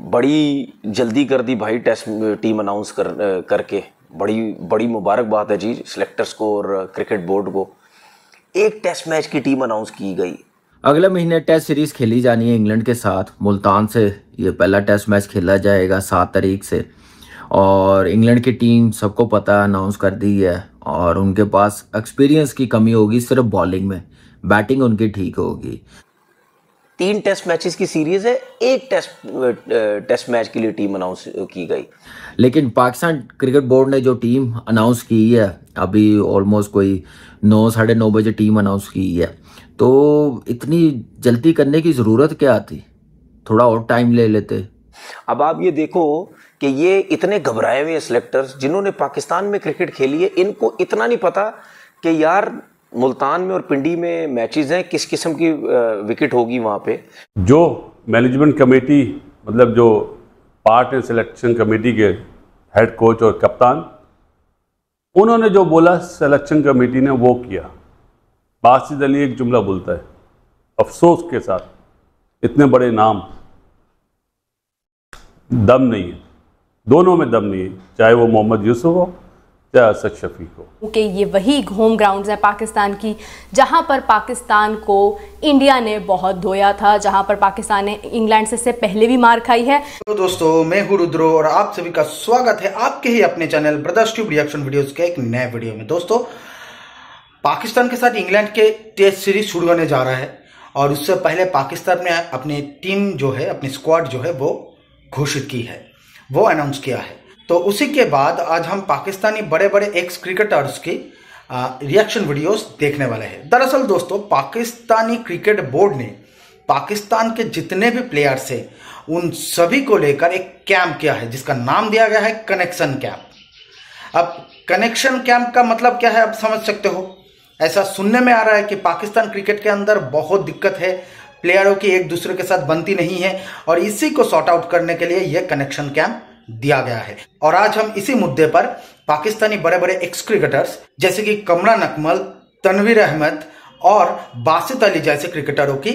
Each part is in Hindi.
बड़ी जल्दी कर दी भाई टेस्ट टीम अनाउंस कर करके बड़ी बड़ी मुबारकबाद है जी सिलेक्टर्स को और क्रिकेट बोर्ड को एक टेस्ट मैच की टीम अनाउंस की गई अगले महीने टेस्ट सीरीज खेली जानी है इंग्लैंड के साथ मुल्तान से ये पहला टेस्ट मैच खेला जाएगा सात तारीख से और इंग्लैंड की टीम सबको पता अनाउंस कर दी है और उनके पास एक्सपीरियंस की कमी होगी सिर्फ बॉलिंग में बैटिंग उनकी ठीक होगी तीन टेस्ट मैचेस की सीरीज है एक टेस्ट टेस्ट मैच के लिए टीम अनाउंस की गई लेकिन पाकिस्तान क्रिकेट बोर्ड ने जो टीम अनाउंस की है अभी ऑलमोस्ट कोई नौ साढ़े नौ बजे टीम अनाउंस की है तो इतनी जल्दी करने की ज़रूरत क्या थी थोड़ा और टाइम ले लेते अब आप ये देखो कि ये इतने घबराए हुए सिलेक्टर्स जिन्होंने पाकिस्तान में क्रिकेट खेली है इनको इतना नहीं पता कि यार मुल्तान में और पिंडी में मैचेस हैं किस किस्म की विकेट होगी वहाँ पे जो मैनेजमेंट कमेटी मतलब जो पार्ट एंड सिलेक्शन कमेटी के हेड कोच और कप्तान उन्होंने जो बोला सिलेक्शन कमेटी ने वो किया बासिद अली एक जुमला बोलता है अफसोस के साथ इतने बड़े नाम दम नहीं है दोनों में दम नहीं है चाहे वो मोहम्मद यूसुफ हो शफी को ये वही होम ग्राउंड है पाकिस्तान की जहाँ पर पाकिस्तान को इंडिया ने बहुत धोया था जहाँ पर पाकिस्तान ने इंग्लैंड से, पहले भी मार खाई है तो दोस्तों मैं हूँ रुद्रो और आप सभी का स्वागत है आपके ही अपने चैनल ब्रदर्स ट्यूब रिएक्शन के एक नए वीडियो में दोस्तों पाकिस्तान के साथ इंग्लैंड के टेस्ट सीरीज शुरू होने जा रहा है और उससे पहले पाकिस्तान ने अपनी टीम जो है अपनी स्क्वाड जो है वो घोषित की है वो अनाउंस किया है तो उसी के बाद आज हम पाकिस्तानी बड़े बड़े एक्स क्रिकेटर्स की रिएक्शन वीडियोस देखने वाले हैं दरअसल दोस्तों पाकिस्तानी क्रिकेट बोर्ड ने पाकिस्तान के जितने भी प्लेयर्स हैं उन सभी को लेकर एक कैंप किया है जिसका नाम दिया गया है कनेक्शन कैंप अब कनेक्शन कैंप का मतलब क्या है आप समझ सकते हो ऐसा सुनने में आ रहा है कि पाकिस्तान क्रिकेट के अंदर बहुत दिक्कत है प्लेयरों की एक दूसरे के साथ बनती नहीं है और इसी को सॉर्ट आउट करने के लिए यह कनेक्शन कैंप दिया गया है और आज हम इसी मुद्दे पर पाकिस्तानी बड़े बड़े एक्स क्रिकेटर्स जैसे कि कमरा नकमल तनवीर अहमद और बासित अली जैसे क्रिकेटरों की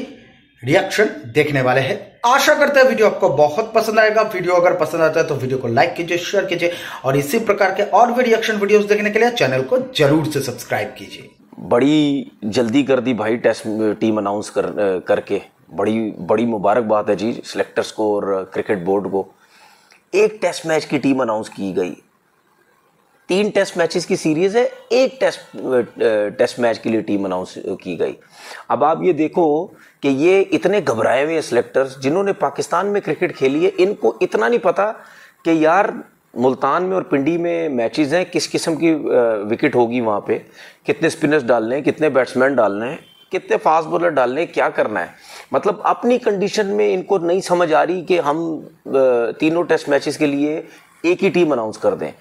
रिएक्शन देखने वाले हैं आशा करते हैं वीडियो आपको बहुत पसंद आएगा वीडियो अगर पसंद आता है तो वीडियो को लाइक कीजिए शेयर कीजिए और इसी प्रकार के और भी रिएक्शन वीडियो देखने के लिए चैनल को जरूर से सब्सक्राइब कीजिए बड़ी जल्दी कर दी भाई टेस्ट टीम अनाउंस कर करके बड़ी बड़ी मुबारक बात है जी सिलेक्टर्स को और क्रिकेट बोर्ड को एक टेस्ट मैच की टीम अनाउंस की गई तीन टेस्ट मैचेस की सीरीज है एक टेस्ट टेस्ट मैच के लिए टीम अनाउंस की गई अब आप ये देखो कि ये इतने घबराए हुए सिलेक्टर्स जिन्होंने पाकिस्तान में क्रिकेट खेली है इनको इतना नहीं पता कि यार मुल्तान में और पिंडी में मैचेस हैं किस किस्म की विकेट होगी वहाँ पे कितने स्पिनर्स डालने हैं कितने बैट्समैन डालने हैं कितने फास्ट बॉलर डालने क्या करना है मतलब अपनी कंडीशन में इनको नहीं समझ आ रही कि हम तीनों टेस्ट मैचेस के लिए एक ही टीम अनाउंस कर दें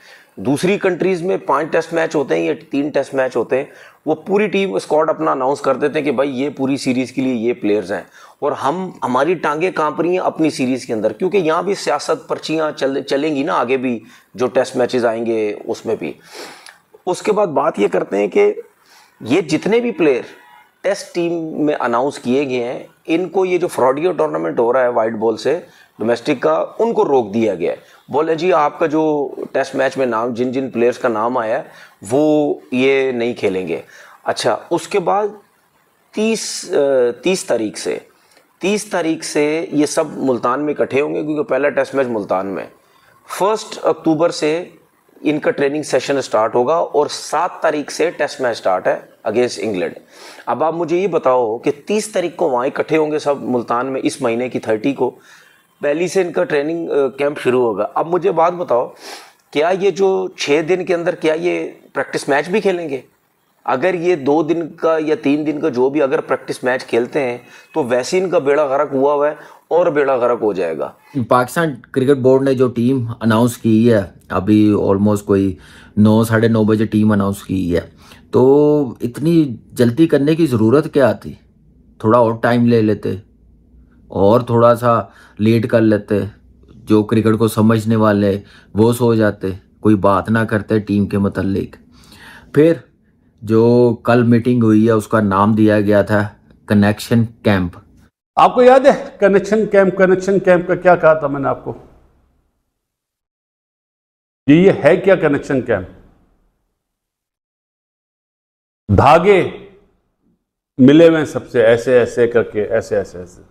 दूसरी कंट्रीज़ में पांच टेस्ट मैच होते हैं या तीन टेस्ट मैच होते हैं वो पूरी टीम स्क्वाड अपना अनाउंस कर देते हैं कि भाई ये पूरी सीरीज़ के लिए ये प्लेयर्स हैं और हम हमारी टांगे कांप रही हैं अपनी सीरीज़ के अंदर क्योंकि यहाँ भी सियासत पर्चियाँ चल चलेंगी ना आगे भी जो टेस्ट मैचेस आएंगे उसमें भी उसके बाद बात ये करते हैं कि ये जितने भी प्लेयर टेस्ट टीम में अनाउंस किए गए हैं इनको ये जो फ्रॉडियो टूर्नामेंट हो रहा है वाइट बॉल से डोमेस्टिक का उनको रोक दिया गया है बोले जी आपका जो टेस्ट मैच में नाम जिन जिन प्लेयर्स का नाम आया है वो ये नहीं खेलेंगे अच्छा उसके बाद तीस तीस तारीख से तीस तारीख से ये सब मुल्तान में इकट्ठे होंगे क्योंकि पहला टेस्ट मैच मुल्तान में फर्स्ट अक्टूबर से इनका ट्रेनिंग सेशन स्टार्ट होगा और सात तारीख से टेस्ट मैच स्टार्ट है अगेंस्ट इंग्लैंड अब आप मुझे ये बताओ कि तीस तारीख को वहाँ इकट्ठे होंगे सब मुल्तान में इस महीने की थर्टी को पहली से इनका ट्रेनिंग कैंप शुरू होगा अब मुझे बात बताओ क्या ये जो छः दिन के अंदर क्या ये प्रैक्टिस मैच भी खेलेंगे अगर ये दो दिन का या तीन दिन का जो भी अगर प्रैक्टिस मैच खेलते हैं तो वैसे इनका बेड़ा गर्क हुआ हुआ है और बेड़ा गर्क हो जाएगा पाकिस्तान क्रिकेट बोर्ड ने जो टीम अनाउंस की है अभी ऑलमोस्ट कोई नौ साढ़े नौ बजे टीम अनाउंस की है तो इतनी जल्दी करने की ज़रूरत क्या थी थोड़ा और टाइम ले लेते और थोड़ा सा लेट कर लेते जो क्रिकेट को समझने वाले वो सो जाते कोई बात ना करते टीम के मतलब फिर जो कल मीटिंग हुई है उसका नाम दिया गया था कनेक्शन कैंप आपको याद है कनेक्शन कैंप कनेक्शन कैंप का क्या कहा था मैंने आपको ये है क्या कनेक्शन कैंप धागे मिले हुए सबसे ऐसे ऐसे करके ऐसे ऐसे ऐसे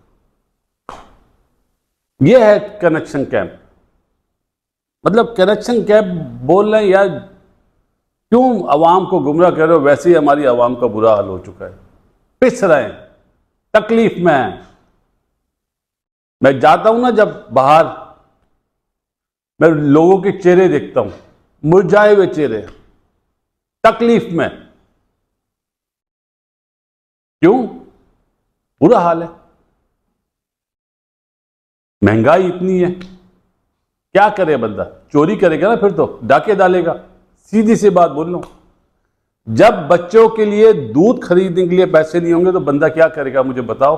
ये है कनेक्शन कैंप मतलब कनेक्शन कैंप बोल रहे हैं यार क्यों आवाम को गुमराह कर रहे हो वैसे ही हमारी आवाम का बुरा हाल हो चुका है पिस रहे हैं तकलीफ में मैं जाता हूं ना जब बाहर मैं लोगों के चेहरे देखता हूं मुरझाए हुए चेहरे तकलीफ में क्यों बुरा हाल है महंगाई इतनी है क्या करे बंदा चोरी करेगा ना फिर तो डाके डालेगा सीधी सी बात बोल लो जब बच्चों के लिए दूध खरीदने के लिए पैसे नहीं होंगे तो बंदा क्या करेगा मुझे बताओ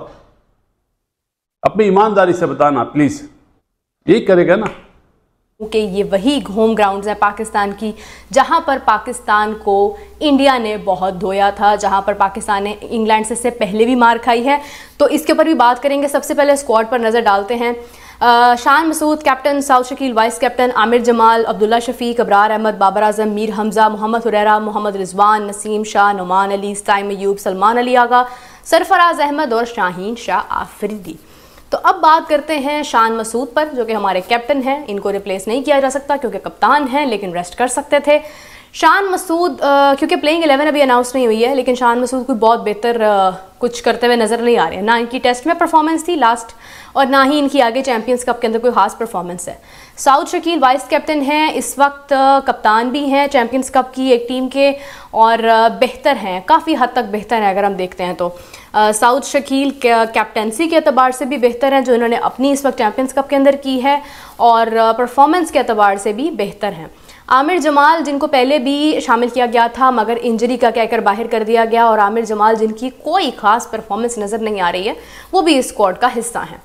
अपनी ईमानदारी से बताना प्लीज ये करेगा ना के ये वही होम ग्राउंड्स है पाकिस्तान की जहां पर पाकिस्तान को इंडिया ने बहुत धोया था जहां पर पाकिस्तान ने इंग्लैंड से पहले भी मार खाई है तो इसके ऊपर भी बात करेंगे सबसे पहले स्क्वाड पर नज़र डालते हैं Shan Masood captain Saud Shakeel vice captain Aamir Jamal Abdullah Shafique Abrar Ahmed Babar Azam Mir Hamza Mohammad Huraira Mohammad Rizwan Naseem Shah Noman Ali Saim Ayub Salman Ali Agha Sarfaraz Ahmed और शाहीन शाह आफरीदी तो अब बात करते हैं शान मसूद पर जो कि हमारे कैप्टन हैं इनको रिप्लेस नहीं किया जा सकता क्योंकि कप्तान हैं लेकिन रेस्ट कर सकते थे शान मसूद क्योंकि प्लेइंग एलेवन अभी अनाउंस नहीं हुई है लेकिन शान मसूद कोई बहुत बेहतर कुछ करते हुए नज़र नहीं आ रहे हैं ना इनकी टेस्ट में परफॉर्मेंस थी लास्ट और ना ही इनकी आगे चैंपियंस कप के अंदर कोई खास परफॉर्मेंस है साउथ शकील वाइस कैप्टन हैं इस वक्त कप्तान भी हैं चैंपियंस कप की एक टीम के और बेहतर हैं काफ़ी हद तक बेहतर हैं अगर हम देखते हैं तो साउथ शकील कैप्टनसी के अतबार से भी बेहतर हैं जो इन्होंने अपनी इस वक्त चैम्पियंस कप के अंदर की है और परफॉर्मेंस के अतबार से भी बेहतर हैं आमिर जमाल जिनको पहले भी शामिल किया गया था मगर इंजरी का कहकर बाहर कर दिया गया और आमिर जमाल जिनकी कोई खास परफॉर्मेंस नज़र नहीं आ रही है वो भी इस स्क्वाड का हिस्सा हैं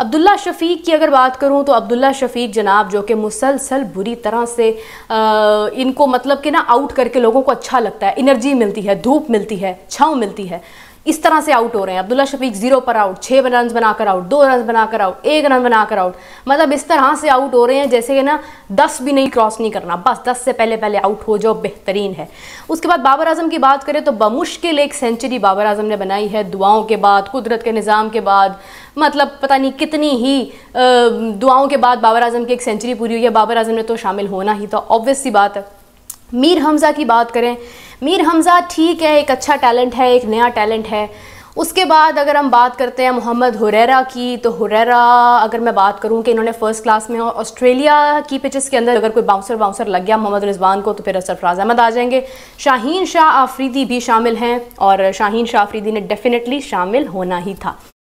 अब्दुल्ला शफीक की अगर बात करूं तो अब्दुल्ला शफीक जनाब जो कि मुसलसल बुरी तरह से आ, इनको मतलब कि ना आउट करके लोगों को अच्छा लगता है इनर्जी मिलती है धूप मिलती है छाँव मिलती है इस तरह से आउट हो रहे हैं अब्दुल्ला शफीक जीरो पर आउट छः रन बनाकर आउट दो रन बनाकर आउट एक रन बनाकर आउट मतलब इस तरह से आउट हो रहे हैं जैसे कि ना दस भी नहीं क्रॉस नहीं करना बस दस से पहले पहले आउट हो जाओ बेहतरीन है उसके बाद बाबर आजम की बात करें तो बमुश्किल एक सेंचुरी बाबर आजम ने बनाई है दुआओं के बाद कुदरत के निज़ाम के बाद मतलब पता नहीं कितनी ही दुआओं के बाद बाबर आजम की एक सेंचुरी पूरी हुई है बाबर आजम ने तो शामिल होना ही था ऑब्वियस सी बात है मीर हमज़ा की बात करें मीर हमज़ा ठीक है एक अच्छा टैलेंट है एक नया टैलेंट है उसके बाद अगर हम बात करते हैं मोहम्मद हुरैरा की तो हुरैरा अगर मैं बात करूं कि इन्होंने फर्स्ट क्लास में ऑस्ट्रेलिया की पिचेस के अंदर अगर कोई बाउंसर बाउंसर लग गया मोहम्मद रिजवान को तो फिर सरफराज अहमद आ जाएंगे शाहीन शाह आफरीदी भी शामिल हैं और शाहीन शाह आफरीदी ने डेफिनेटली शामिल होना ही था